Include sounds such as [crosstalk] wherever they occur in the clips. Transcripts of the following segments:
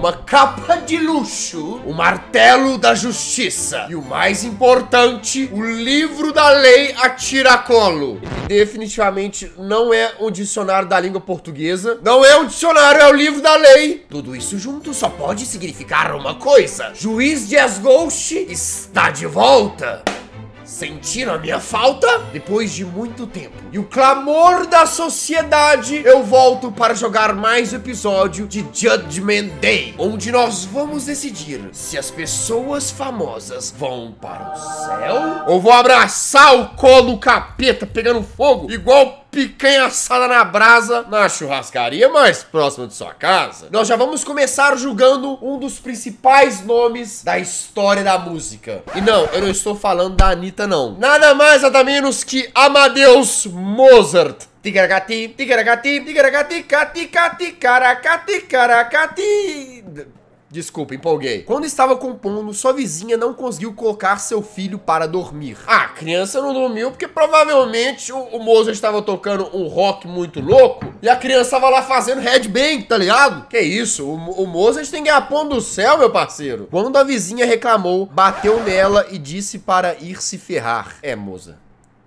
uma capa de luxo, o martelo da justiça e o mais importante, o livro da lei a tiracolo. Ele definitivamente não é um dicionário da língua portuguesa, não é um dicionário, é o livro da lei. Tudo isso junto só pode significar uma coisa. Juiz de Asgolch está de volta. Sentiram a minha falta? Depois de muito tempo e o clamor da sociedade, eu volto para jogar mais episódio de Judgment Day, onde nós vamos decidir se as pessoas famosas vão para o céu ou vou abraçar o colo capeta pegando fogo igual picanha assada na brasa na churrascaria mais próxima de sua casa, nós já vamos começar julgando um dos principais nomes da história da música. E não, eu não estou falando da Anitta, não. Nada mais, nada menos que Amadeus Mozart. Tigaragati, tigaragati, tigaragati, cati, cati, caracati, caracati. Desculpa, empolguei. Quando estava compondo, sua vizinha não conseguiu colocar seu filho para dormir. Ah, a criança não dormiu porque provavelmente o, o Mozart estava tocando um rock muito louco e a criança estava lá fazendo headbang, tá ligado? Que isso, o, o Mozart tem ponto do céu, meu parceiro. Quando a vizinha reclamou, bateu nela e disse para ir se ferrar. É, Mozart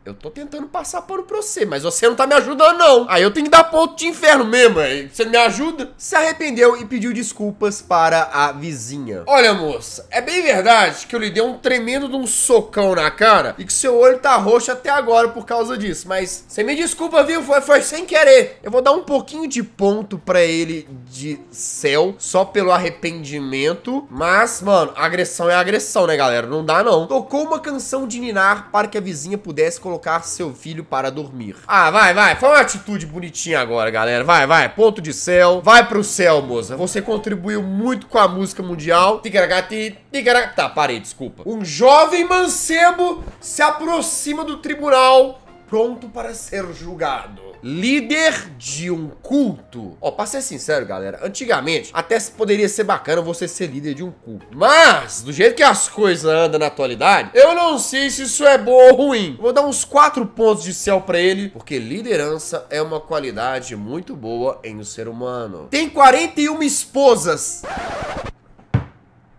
eu tô tentando passar pano pra você, mas você não tá me ajudando, não. Aí eu tenho que dar ponto de inferno mesmo, aí você me ajuda? Se arrependeu e pediu desculpas para a vizinha. Olha, moça, é bem verdade que eu lhe dei um tremendo de um socão na cara e que seu olho tá roxo até agora por causa disso, mas você me desculpa, viu? Foi, foi sem querer. Eu vou dar um pouquinho de ponto pra ele de céu, só pelo arrependimento, mas, mano, agressão é agressão, né, galera? Não dá, não. Tocou uma canção de Ninar para que a vizinha pudesse colocar colocar seu filho para dormir. Ah, vai, vai. Foi uma atitude bonitinha agora, galera. Vai, vai. Ponto de céu. Vai pro céu, moça. Você contribuiu muito com a música mundial. Ticaragati, ticaragati. Tá, parei, desculpa. Um jovem mancebo se aproxima do tribunal pronto para ser julgado. Líder de um culto. Ó, pra ser sincero, galera, antigamente até poderia ser bacana você ser líder de um culto. Mas, do jeito que as coisas andam na atualidade, eu não sei se isso é bom ou ruim. Vou dar uns quatro pontos de céu para ele, porque liderança é uma qualidade muito boa em um ser humano. Tem 41 esposas.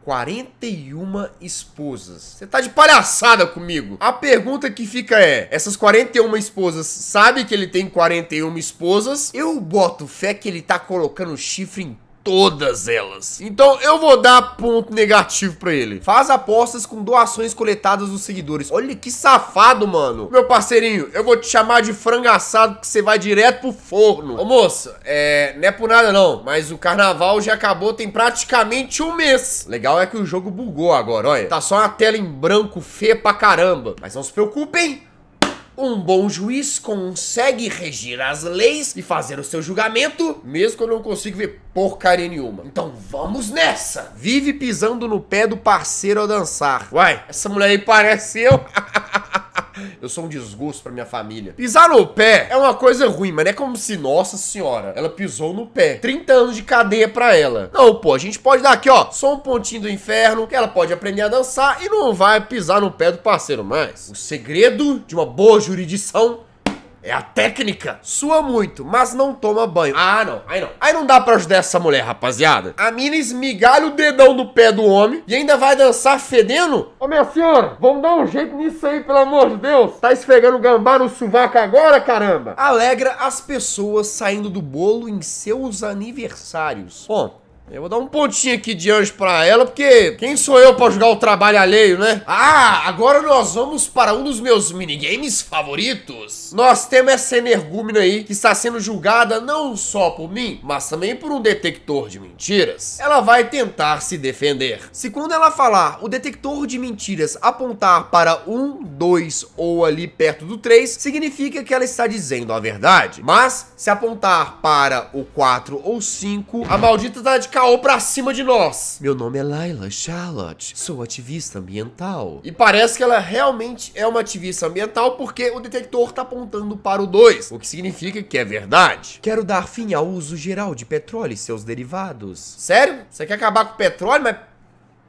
41 esposas. Você tá de palhaçada comigo. A pergunta que fica é: essas 41 esposas sabe que ele tem 41 esposas? Eu boto fé que ele tá colocando chifre em todas elas. Então eu vou dar ponto negativo pra ele. Faz apostas com doações coletadas dos seguidores. Olha que safado, mano. Meu parceirinho, eu vou te chamar de frango assado que você vai direto pro forno. Ô moça, é... não é por nada não, mas o carnaval já acabou tem praticamente um mês. Legal é que o jogo bugou agora, olha. Tá só uma tela em branco feia pra caramba. Mas não se preocupem, um bom juiz consegue regir as leis e fazer o seu julgamento, mesmo que eu não consiga ver porcaria nenhuma. Então vamos nessa! Vive pisando no pé do parceiro ao dançar. Uai, essa mulher aí parece eu. [laughs] Eu sou um desgosto pra minha família. Pisar no pé é uma coisa ruim, mas não é como se, nossa senhora, ela pisou no pé. 30 anos de cadeia pra ela. Não, pô, a gente pode dar aqui, ó, só um pontinho do inferno, que ela pode aprender a dançar e não vai pisar no pé do parceiro mais. O segredo de uma boa jurisdição é a técnica. Sua muito, mas não toma banho. Ah, não. Aí não. Aí não dá pra ajudar essa mulher, rapaziada. A mina esmigalha o dedão do pé do homem e ainda vai dançar fedendo? Ô, minha senhora, vamos dar um jeito nisso aí, pelo amor de Deus. Tá esfregando gambá no sovaco agora, caramba? Alegra as pessoas saindo do bolo em seus aniversários. Bom, eu vou dar um pontinho aqui de anjo pra ela, porque quem sou eu pra julgar o trabalho alheio, né? Ah, agora nós vamos para um dos meus minigames favoritos. Nós temos essa energúmina aí, que está sendo julgada não só por mim, mas também por um detector de mentiras. Ela vai tentar se defender. Se quando ela falar, o detector de mentiras apontar para um, dois ou ali perto do três, significa que ela está dizendo a verdade. Mas, se apontar para o quatro ou cinco, a maldita tá de caô pra cima de nós. Meu nome é Laila Charlotte, sou ativista ambiental. E parece que ela realmente é uma ativista ambiental porque o detector tá apontando para o 2, o que significa que é verdade. Quero dar fim ao uso geral de petróleo e seus derivados. Sério? Você quer acabar com o petróleo, mas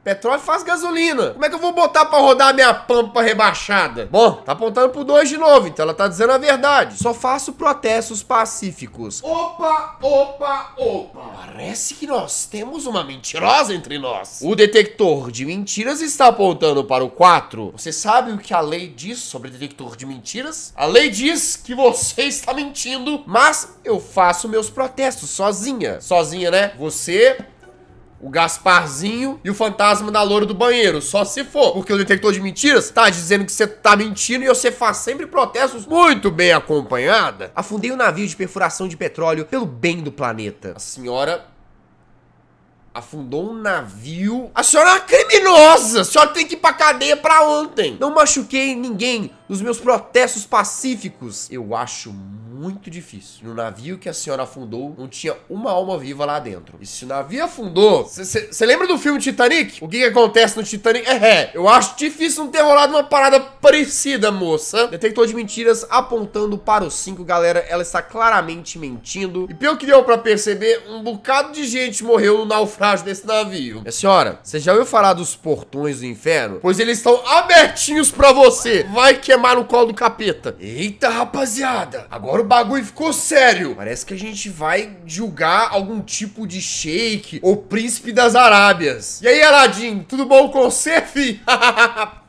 Petróleo faz gasolina. Como é que eu vou botar pra rodar a minha pampa rebaixada? Bom, tá apontando pro 2 de novo, então ela tá dizendo a verdade. Só faço protestos pacíficos. Opa, opa, opa. Parece que nós temos uma mentirosa entre nós. O detector de mentiras está apontando para o 4. Você sabe o que a lei diz sobre detector de mentiras? A lei diz que você está mentindo, mas eu faço meus protestos sozinha. Sozinha, né? Você o Gasparzinho e o fantasma da loura do banheiro. Só se for, porque o detector de mentiras tá dizendo que você tá mentindo e você faz sempre protestos muito bem acompanhada. Afundei o um navio de perfuração de petróleo pelo bem do planeta. A senhora afundou um navio. A senhora é uma criminosa! A senhora tem que ir pra cadeia pra ontem! Não machuquei ninguém nos meus protestos pacíficos. Eu acho muito difícil. No navio que a senhora afundou, não tinha uma alma viva lá dentro. E se o navio afundou... Você lembra do filme Titanic? O que, que acontece no Titanic? É, é, eu acho difícil não ter rolado uma parada parecida, moça. Detector de mentiras apontando para os cinco Galera, ela está claramente mentindo. E pelo que deu pra perceber, um bocado de gente morreu no naufrágio naufrágio desse navio. Minha é, senhora, você já ouviu falar dos portões do inferno? Pois eles estão abertinhos pra você. Vai queimar no colo do capeta. Eita, rapaziada. Agora o bagulho ficou sério. Parece que a gente vai julgar algum tipo de sheik ou príncipe das Arábias. E aí, Aladim, tudo bom com você, fi? [laughs]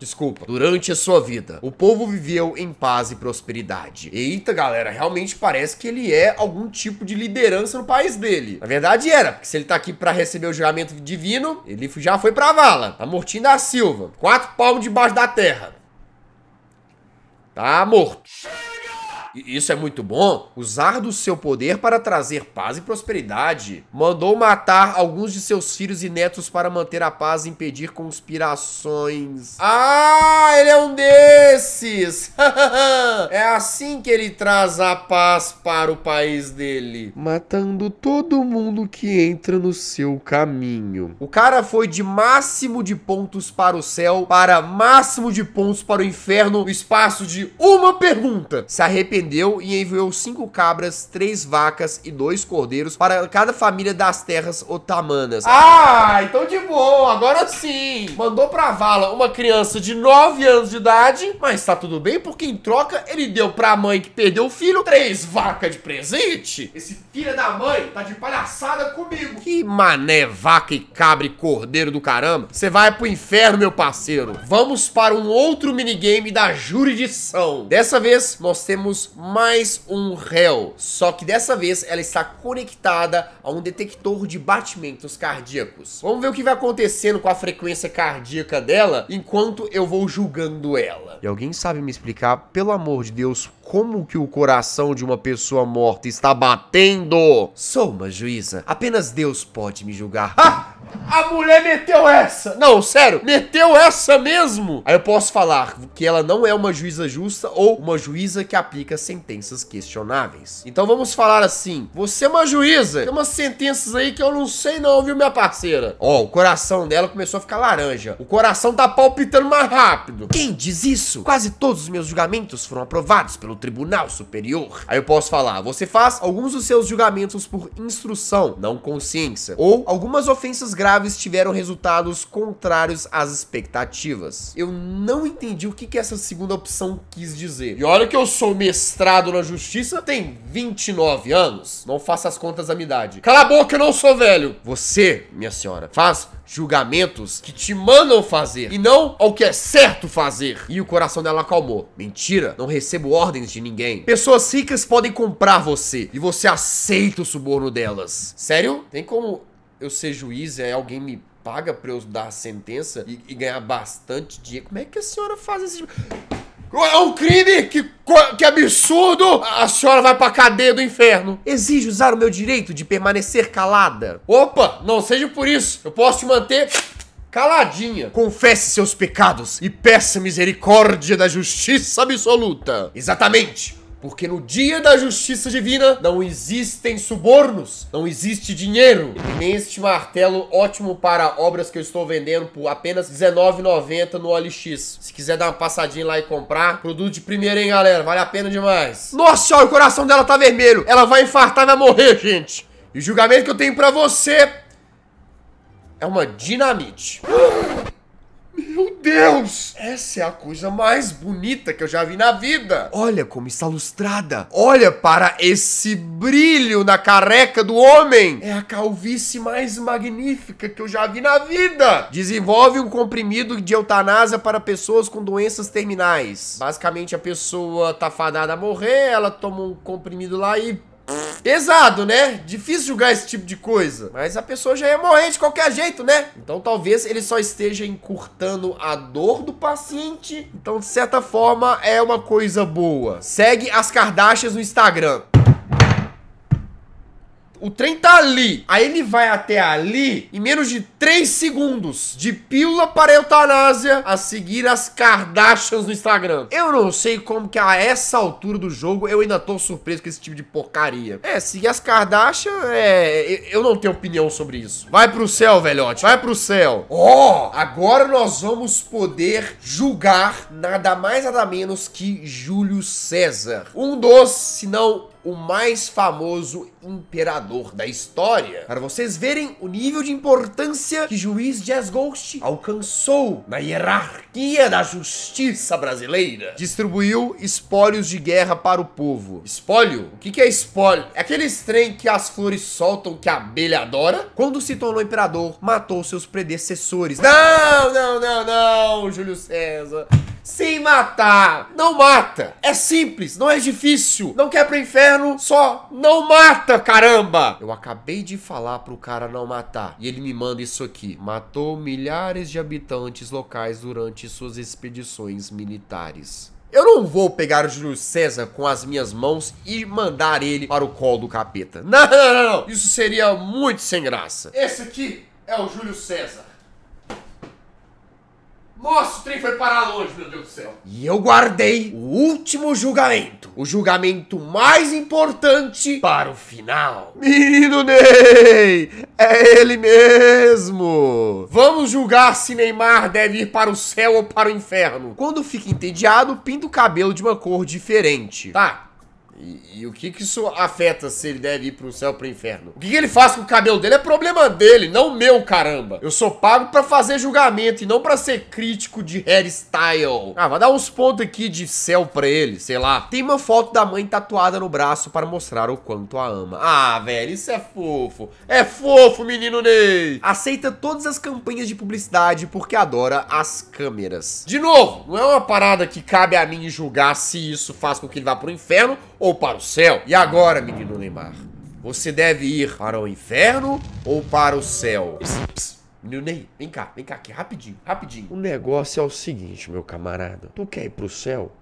Desculpa. Durante a sua vida, o povo viveu em paz e prosperidade. Eita, galera, realmente parece que ele é algum tipo de liderança no país dele. Na verdade era, porque se ele tá aqui para receber o julgamento divino, ele já foi pra vala. Tá mortinho da Silva. Quatro palmos debaixo da terra. Tá morto. Isso é muito bom. Usar do seu poder para trazer paz e prosperidade. Mandou matar alguns de seus filhos e netos para manter a paz e impedir conspirações. Ah, ele é um desses! [laughs] é assim que ele traz a paz para o país dele. Matando todo mundo que entra no seu caminho. O cara foi de máximo de pontos para o céu para máximo de pontos para o inferno no espaço de uma pergunta. Se arrepender vendeu e enviou cinco cabras, três vacas e dois cordeiros para cada família das terras otamanas. Ah, então de boa, agora sim! Mandou pra vala uma criança de 9 anos de idade, mas tá tudo bem porque em troca ele deu pra mãe que perdeu o filho três vacas de presente. Esse filho da mãe tá de palhaçada comigo. Que mané, vaca e cabra e cordeiro do caramba. Você vai pro inferno, meu parceiro. Vamos para um outro minigame da jurisdição. Dessa vez nós temos mais um réu. Só que dessa vez ela está conectada a um detector de batimentos cardíacos. Vamos ver o que vai acontecendo com a frequência cardíaca dela enquanto eu vou julgando ela. E alguém sabe me explicar, pelo amor de Deus, como que o coração de uma pessoa morta está batendo? Sou uma juíza. Apenas Deus pode me julgar. Ah! A mulher meteu essa! Não, sério, meteu essa mesmo! Aí eu posso falar que ela não é uma juíza justa ou uma juíza que aplica sentenças questionáveis. Então vamos falar assim, você é uma juíza, tem umas sentenças aí que eu não sei não, viu minha parceira? Ó, o coração dela começou a ficar laranja, o coração tá palpitando mais rápido. Quem diz isso? Quase todos os meus julgamentos foram aprovados pelo Tribunal Superior. Aí eu posso falar, você faz alguns dos seus julgamentos por instrução, não consciência, ou algumas ofensas graves tiveram resultados contrários às expectativas. Eu não entendi o que que essa segunda opção quis dizer. E olha que eu sou mestre magistrado na justiça tem 29 anos. Não faça as contas da minha idade. Cala a boca, eu não sou velho. Você, minha senhora, faz julgamentos que te mandam fazer e não ao que é certo fazer. E o coração dela acalmou. Mentira, não recebo ordens de ninguém. Pessoas ricas podem comprar você e você aceita o suborno delas. Sério? Tem como eu ser juiz e alguém me paga pra eu dar a sentença e, e ganhar bastante dinheiro? Como é que a senhora faz esse tipo é um crime? Que, que absurdo! A senhora vai pra cadeia do inferno. Exijo usar o meu direito de permanecer calada. Opa, não seja por isso. Eu posso te manter caladinha. Confesse seus pecados e peça misericórdia da justiça absoluta. Exatamente. Porque no dia da justiça divina não existem subornos, não existe dinheiro. E tem este martelo ótimo para obras que eu estou vendendo por apenas R$19,90 no OLX. Se quiser dar uma passadinha lá e comprar, produto de primeira, hein, galera? Vale a pena demais. Nossa olha, o coração dela tá vermelho. Ela vai infartar, vai morrer, gente. E o julgamento que eu tenho pra você é uma dinamite. Deus! Essa é a coisa mais bonita que eu já vi na vida! Olha como está lustrada! Olha para esse brilho na careca do homem! É a calvície mais magnífica que eu já vi na vida! Desenvolve um comprimido de eutanásia para pessoas com doenças terminais. Basicamente, a pessoa tá fadada a morrer, ela toma um comprimido lá e Pesado, né? Difícil julgar esse tipo de coisa. Mas a pessoa já ia morrer de qualquer jeito, né? Então talvez ele só esteja encurtando a dor do paciente. Então, de certa forma, é uma coisa boa. Segue as Kardashians no Instagram. O trem tá ali. Aí ele vai até ali em menos de 3 segundos. De pílula para eutanásia a seguir as Kardashians no Instagram. Eu não sei como que a essa altura do jogo eu ainda tô surpreso com esse tipo de porcaria. É, seguir as Kardashians é. Eu não tenho opinião sobre isso. Vai pro céu, velhote. Vai pro céu. Ó, oh, agora nós vamos poder julgar nada mais nada menos que Júlio César. Um dos, se não o mais famoso imperador da história. Para vocês verem o nível de importância que juiz Jazz Ghost alcançou na hierarquia da justiça brasileira. Distribuiu espólios de guerra para o povo. Espólio? O que é espólio? É aqueles trem que as flores soltam que a abelha adora? Quando se tornou imperador, matou seus predecessores. Não, não, não, não, Júlio César sem matar. Não mata. É simples, não é difícil. Não quer pro inferno, só não mata, caramba. Eu acabei de falar pro cara não matar e ele me manda isso aqui. Matou milhares de habitantes locais durante suas expedições militares. Eu não vou pegar o Júlio César com as minhas mãos e mandar ele para o colo do capeta. [laughs] Não, não, não. Isso seria muito sem graça. Esse aqui é o Júlio César. Nossa, o trem foi parar longe, meu Deus do céu. E eu guardei o último julgamento. O julgamento mais importante para o final. Menino Ney! É ele mesmo! Vamos julgar se Neymar deve ir para o céu ou para o inferno. Quando fica entediado, pinta o cabelo de uma cor diferente. Tá, e, e, o que que isso afeta se ele deve ir pro céu pro inferno? O que, que ele faz com o cabelo dele é problema dele, não meu, caramba. Eu sou pago para fazer julgamento e não para ser crítico de hairstyle. Ah, vai dar uns pontos aqui de céu pra ele, sei lá. Tem uma foto da mãe tatuada no braço para mostrar o quanto a ama. Ah, velho, isso é fofo. É fofo, menino Ney. Aceita todas as campanhas de publicidade porque adora as câmeras. De novo, não é uma parada que cabe a mim julgar se isso faz com que ele vá pro inferno ou para o céu? E agora, menino Neymar? Você deve ir para o inferno ou para o céu? pss. Menino Ney, vem cá, vem cá aqui, rapidinho, rapidinho. O negócio é o seguinte, meu camarada. Tu quer ir para o céu?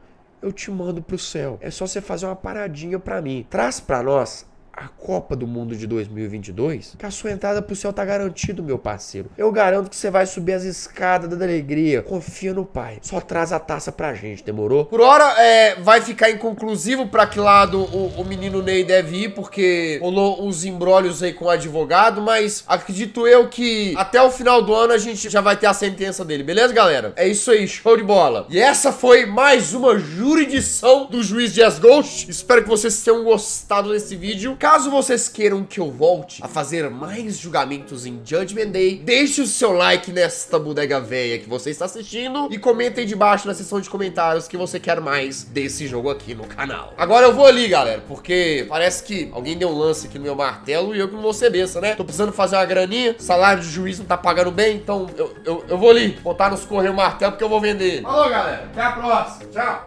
Eu te mando para o céu. É só você fazer uma paradinha para mim. Traz para nós a Copa do Mundo de 2022, que a sua entrada pro céu tá garantido, meu parceiro. Eu garanto que você vai subir as escadas da alegria. Confia no pai. Só traz a taça pra gente, demorou? Por hora, é, vai ficar inconclusivo pra que lado o, o menino Ney deve ir, porque rolou uns embrólios aí com o advogado, mas acredito eu que até o final do ano a gente já vai ter a sentença dele, beleza, galera? É isso aí, show de bola. E essa foi mais uma jurisdição do juiz Jazz Ghost. Espero que vocês tenham gostado desse vídeo. Caso vocês queiram que eu volte a fazer mais julgamentos em Judgment Day, deixe o seu like nesta bodega velha que você está assistindo e comentem aí debaixo na seção de comentários que você quer mais desse jogo aqui no canal. Agora eu vou ali, galera, porque parece que alguém deu um lance aqui no meu martelo e eu que não vou ser besta, né? Tô precisando fazer uma graninha, salário de juiz não tá pagando bem, então eu, eu, eu vou ali botar nos correios o martelo porque eu vou vender. Falou, galera. Até a próxima. Tchau.